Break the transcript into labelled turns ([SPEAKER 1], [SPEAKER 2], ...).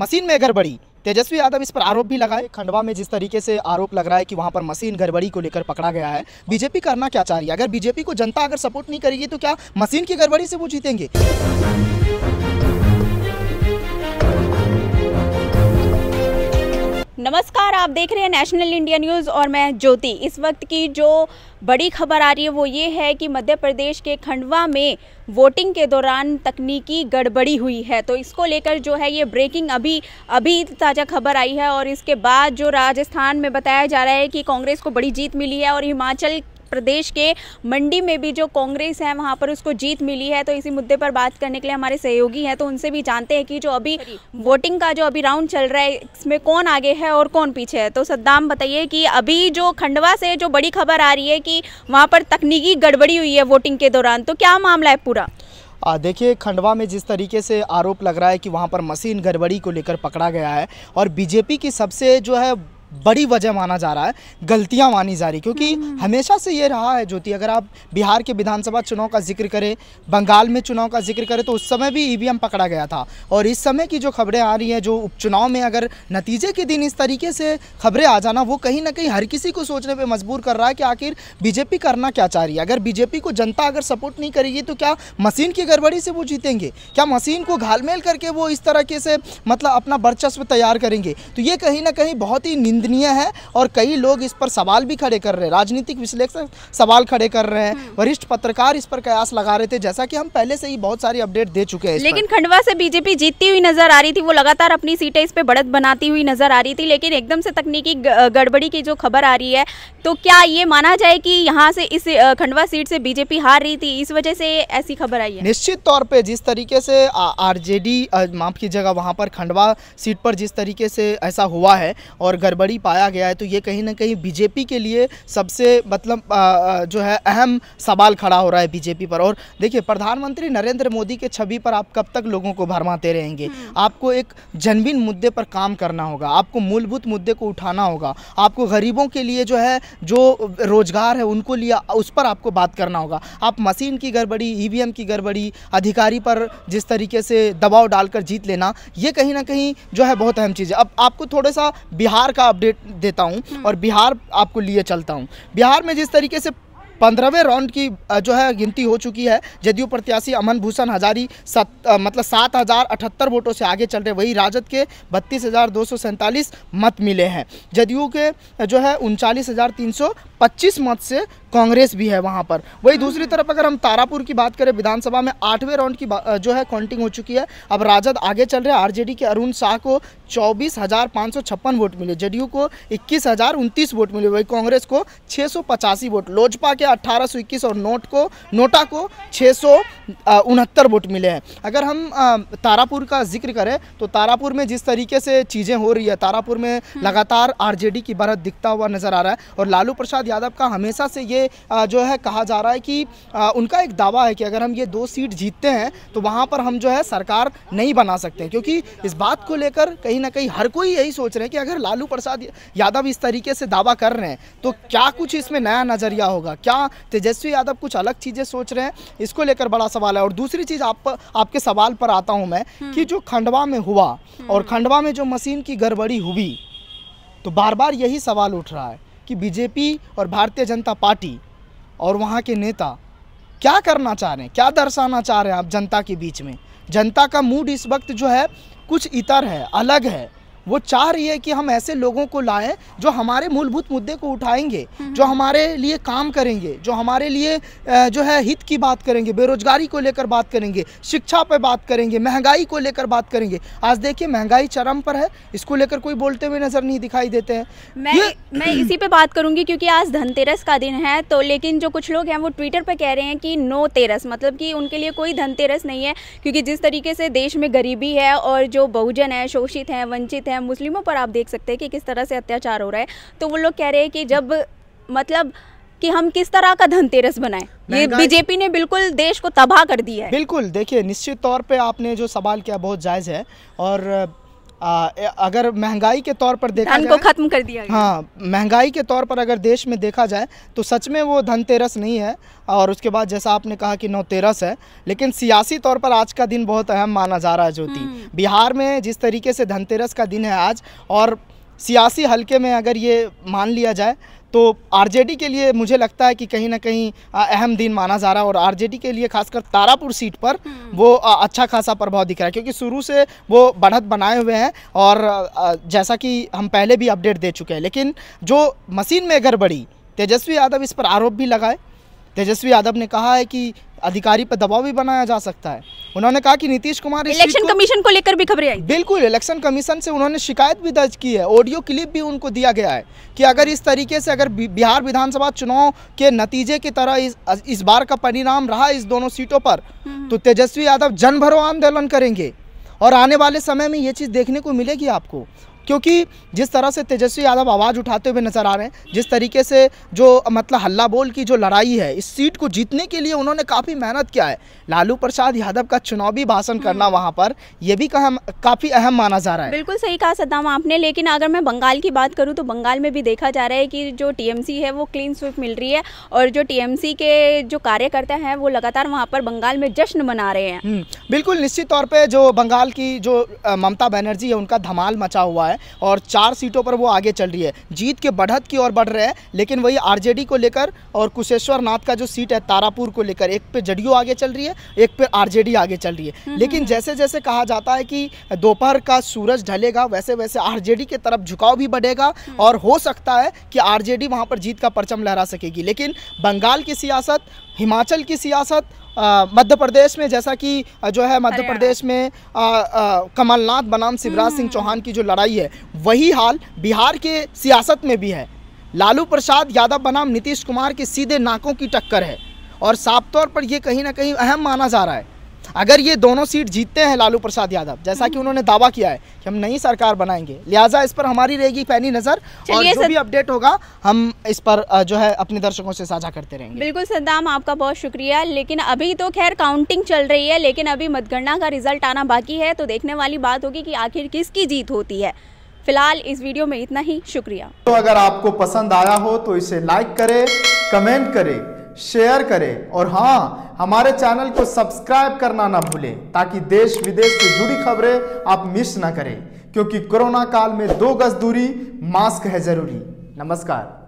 [SPEAKER 1] Machine में गड़बड़ी तेजस्वी यादव इस पर आरोप भी लगाए खंडवा में जिस तरीके से आरोप लग रहा है कि वहां पर मशीन गड़बड़ी को लेकर पकड़ा गया है बीजेपी करना क्या चाह रही है अगर बीजेपी को जनता अगर सपोर्ट नहीं करेगी तो क्या मशीन की गड़बड़ी से वो जीतेंगे
[SPEAKER 2] नमस्कार आप देख रहे हैं नेशनल इंडिया न्यूज़ और मैं ज्योति इस वक्त की जो बड़ी खबर आ रही है वो ये है कि मध्य प्रदेश के खंडवा में वोटिंग के दौरान तकनीकी गड़बड़ी हुई है तो इसको लेकर जो है ये ब्रेकिंग अभी अभी ताज़ा खबर आई है और इसके बाद जो राजस्थान में बताया जा रहा है कि कांग्रेस को बड़ी जीत मिली है और हिमाचल प्रदेश के मंडी में भी जो कांग्रेस है वहां पर उसको जीत मिली है तो इसी मुद्दे पर बात करने के लिए हमारे सहयोगी हैं तो उनसे भी जानते हैं कि जो अभी वोटिंग का जो अभी राउंड चल रहा है इसमें कौन आगे है और कौन पीछे है तो सद्दाम बताइए कि अभी जो खंडवा से जो बड़ी खबर आ रही है कि वहाँ पर तकनीकी गड़बड़ी हुई है वोटिंग के दौरान तो क्या मामला
[SPEAKER 1] है पूरा देखिए खंडवा में जिस तरीके से आरोप लग रहा है कि वहाँ पर मशीन गड़बड़ी को लेकर पकड़ा गया है और बीजेपी की सबसे जो है बड़ी वजह माना जा रहा है गलतियां मानी जा रही क्योंकि हम्म। हमेशा से ये रहा है ज्योति अगर आप बिहार के विधानसभा चुनाव का जिक्र करें बंगाल में चुनाव का जिक्र करें तो उस समय भी ईवीएम पकड़ा गया था और इस समय की जो खबरें आ रही हैं जो उपचुनाव में अगर नतीजे के दिन इस तरीके से खबरें आ जाना वो कहीं ना कहीं हर किसी को सोचने पर मजबूर कर रहा है कि आखिर बीजेपी करना क्या चाह रही है अगर बीजेपी को जनता अगर सपोर्ट नहीं करेगी तो क्या मशीन की गड़बड़ी से वो जीतेंगे क्या मशीन को घालमेल करके वो इस तरह के से मतलब अपना वर्चस्व तैयार करेंगे तो ये कहीं ना कहीं बहुत ही निंदा निंदनीय है और कई लोग इस पर सवाल भी खड़े कर रहे हैं राजनीतिक विश्लेषक सवाल खड़े कर रहे हैं हम्म। वरिष्ठ पत्रकार इस पर कयास लगा रहे थे जैसा कि हम पहले से ही बहुत सारी अपडेट दे चुके हैं
[SPEAKER 2] लेकिन खंडवा से बीजेपी जीतती हुई नजर आ रही थी वो लगातार अपनी सीटें इस पर बढ़त बनाती हुई नजर आ रही थी लेकिन एकदम से तकनीकी गड़बड़ी की जो खबर आ रही है तो क्या ये माना जाए कि यहाँ से इस खंडवा सीट से बीजेपी हार रही थी इस वजह से ऐसी खबर आई है
[SPEAKER 1] निश्चित तौर पर जिस तरीके से आरजेडी माफ कीजिएगा वहाँ पर खंडवा सीट पर जिस तरीके से ऐसा हुआ है और गड़बड़ी खिलाड़ी पाया गया है तो ये कहीं ना कहीं बीजेपी के लिए सबसे मतलब जो है अहम सवाल खड़ा हो रहा है बीजेपी पर और देखिए प्रधानमंत्री नरेंद्र मोदी के छवि पर आप कब तक लोगों को भरमाते रहेंगे हम्म। आपको एक जनविन मुद्दे पर काम करना होगा आपको मूलभूत मुद्दे को उठाना होगा आपको गरीबों के लिए जो है जो रोजगार है उनको लिए उस पर आपको बात करना होगा आप मशीन की गड़बड़ी ई e की गड़बड़ी अधिकारी पर जिस तरीके से दबाव डालकर जीत लेना ये कहीं ना कहीं जो है बहुत अहम चीज़ है अब आपको थोड़ा सा बिहार का अपडेट देता हूँ और बिहार आपको लिए चलता हूँ बिहार में जिस तरीके से पंद्रहवें राउंड की जो है गिनती हो चुकी है जदयू प्रत्याशी अमन भूषण हजारी सत मतलब सात हज़ार अठहत्तर वोटों से आगे चल रहे वही राजद के बत्तीस हज़ार दो सौ सैंतालीस मत मिले हैं जदयू के जो है उनचालीस हज़ार तीन सौ पच्चीस मत से कांग्रेस भी है वहाँ पर वही दूसरी तरफ अगर हम तारापुर की बात करें विधानसभा में आठवें राउंड की जो है काउंटिंग हो चुकी है अब राजद आगे चल रहे आरजेडी के अरुण शाह को चौबीस हज़ार पाँच सौ छप्पन वोट मिले जदयू को इक्कीस हज़ार उनतीस वोट मिले वही कांग्रेस को छः सौ पचासी वोट लोजपा के अट्ठारह सौ और नोट को नोटा को छः वोट मिले हैं अगर हम तारापुर का जिक्र करें तो तारापुर में जिस तरीके से चीज़ें हो रही है तारापुर में हम्म। लगातार आरजेडी की बढ़त दिखता हुआ नज़र आ रहा है और लालू प्रसाद यादव का हमेशा से ये जो है कहा जा रहा है कि उनका एक दावा है कि अगर हम ये दो सीट जीतते हैं तो वहाँ पर हम जो है सरकार नहीं बना सकते क्योंकि इस बात को लेकर कहीं ना कहीं हर कोई यही सोच रहे हैं कि अगर लालू प्रसाद यादव इस तरीके से दावा कर रहे हैं तो क्या कुछ इसमें नया नज़रिया होगा क्या क्या तेजस्वी यादव कुछ अलग चीज़ें सोच रहे हैं इसको लेकर बड़ा सवाल है और दूसरी चीज़ आप आपके सवाल पर आता हूं मैं हम्म। कि जो खंडवा में हुआ हम्म। और खंडवा में जो मशीन की गड़बड़ी हुई तो बार बार यही सवाल उठ रहा है कि बीजेपी और भारतीय जनता पार्टी और वहाँ के नेता क्या करना चाह रहे हैं क्या दर्शाना चाह रहे हैं आप जनता के बीच में जनता का मूड इस वक्त जो है कुछ इतर है अलग है वो चाह रही है कि हम ऐसे लोगों को लाएं जो हमारे मूलभूत मुद्दे को उठाएंगे जो हमारे लिए काम करेंगे जो हमारे लिए जो है हित की बात करेंगे बेरोजगारी को लेकर बात करेंगे शिक्षा पर बात करेंगे महंगाई को लेकर बात करेंगे आज देखिए महंगाई चरम पर है इसको लेकर कोई बोलते हुए नज़र नहीं दिखाई देते हैं मैं मैं इसी
[SPEAKER 2] पर बात करूँगी क्योंकि आज धनतेरस का दिन है तो लेकिन जो कुछ लोग हैं वो ट्विटर पर कह रहे हैं कि नो तेरस मतलब कि उनके लिए कोई धनतेरस नहीं है क्योंकि जिस तरीके से देश में गरीबी है और जो बहुजन है शोषित हैं वंचित है हैं मुस्लिमों पर आप देख सकते हैं कि किस तरह से अत्याचार हो रहा है तो वो लोग कह रहे हैं कि जब मतलब कि हम किस तरह का धनतेरस बनाए ये बीजेपी ने बिल्कुल देश को तबाह कर दिया है बिल्कुल
[SPEAKER 1] देखिए निश्चित तौर पे आपने जो सवाल किया बहुत जायज़ है और आ, अगर महंगाई के तौर पर देखा जाए खत्म कर दिया गया। हाँ महंगाई के तौर पर अगर देश में देखा जाए तो सच में वो धनतेरस नहीं है और उसके बाद जैसा आपने कहा कि नौतेरस है लेकिन सियासी तौर पर आज का दिन बहुत अहम माना जा रहा है ज्योति हम्म। बिहार में जिस तरीके से धनतेरस का दिन है आज और सियासी हलके में अगर ये मान लिया जाए तो आरजेडी के लिए मुझे लगता है कि कहीं ना कहीं अहम दिन माना जा रहा है और आरजेडी के लिए खासकर तारापुर सीट पर हम्म। वो अच्छा खासा प्रभाव दिख रहा है क्योंकि शुरू से वो बढ़त बनाए हुए हैं और जैसा कि हम पहले भी अपडेट दे चुके हैं लेकिन जो मशीन में गड़बड़ी तेजस्वी यादव इस पर आरोप भी लगाए तेजस्वी यादव ने कहा है कि अधिकारी पर दबाव भी बनाया जा सकता है उन्होंने कहा कि नीतीश कुमार इलेक्शन कमीशन को लेकर भी खबरें आई बिल्कुल इलेक्शन कमीशन से उन्होंने शिकायत भी दर्ज की है ऑडियो क्लिप भी उनको दिया गया है कि अगर इस तरीके से अगर बिहार विधानसभा चुनाव के नतीजे की तरह इस, इस बार का परिणाम रहा इस दोनों सीटों पर हम्म। तो तेजस्वी यादव जन भरो आंदोलन करेंगे और आने वाले समय में ये चीज़ देखने को मिलेगी आपको क्योंकि जिस तरह से तेजस्वी यादव आवाज़ उठाते हुए नज़र आ रहे हैं जिस तरीके से जो मतलब हल्ला बोल की जो लड़ाई है इस सीट को जीतने के लिए उन्होंने काफ़ी मेहनत किया है लालू प्रसाद यादव का चुनावी भाषण हम्म। करना वहाँ पर यह भी काफ़ी अहम माना जा रहा है
[SPEAKER 2] बिल्कुल सही कहा सदाम आपने लेकिन अगर मैं बंगाल की बात करूँ तो बंगाल में भी देखा जा रहा है कि जो टी है वो क्लीन स्वीप मिल रही है और जो टी के जो कार्यकर्ता हैं वो लगातार वहाँ पर बंगाल में जश्न मना रहे हैं
[SPEAKER 1] हम्म, बिल्कुल निश्चित तौर पर जो बंगाल की जो ममता बनर्जी है उनका धमाल मचा हुआ है है और चार सीटों पर वो आगे चल रही है जीत के बढ़त की ओर बढ़ रहे हैं लेकिन वही आरजेडी को लेकर और कुशेश्वर नाथ का जो सीट है तारापुर को लेकर एक पे जडियो आगे चल रही है एक पे आरजेडी आगे चल रही है हम्म, लेकिन हम्म। जैसे जैसे कहा जाता है कि दोपहर का सूरज ढलेगा वैसे वैसे आरजेडी की तरफ झुकाव भी बढ़ेगा हम्म। और हो सकता है कि आरजेडी वहां पर जीत का परचम लहरा सकेगी लेकिन बंगाल की सियासत हिमाचल की सियासत मध्य प्रदेश में जैसा कि जो है मध्य प्रदेश में कमलनाथ बनाम शिवराज सिंह हम्म। चौहान की जो लड़ाई है वही हाल बिहार के सियासत में भी है लालू प्रसाद यादव बनाम नीतीश कुमार के सीधे नाकों की टक्कर है और साफ तौर पर यह कहीं ना कहीं अहम माना जा रहा है अगर ये दोनों सीट जीतते हैं लालू प्रसाद यादव जैसा कि उन्होंने दावा किया है कि हम नई सरकार बनाएंगे लिहाजा इस पर हमारी रहेगी पैनी नज़र और जो भी अपडेट होगा हम इस पर जो है अपने दर्शकों से साझा करते रहेंगे
[SPEAKER 2] बिल्कुल सद्दाम आपका बहुत शुक्रिया लेकिन अभी तो खैर काउंटिंग चल रही है लेकिन अभी मतगणना का रिजल्ट आना बाकी है तो देखने वाली बात होगी कि आखिर किसकी जीत होती है फिलहाल इस वीडियो में इतना ही शुक्रिया
[SPEAKER 1] तो अगर आपको पसंद आया हो तो इसे लाइक करें कमेंट करें शेयर करें और हाँ हमारे चैनल को सब्सक्राइब करना ना भूलें ताकि देश विदेश से जुड़ी खबरें आप मिस ना करें क्योंकि कोरोना काल में दो गज दूरी मास्क है जरूरी नमस्कार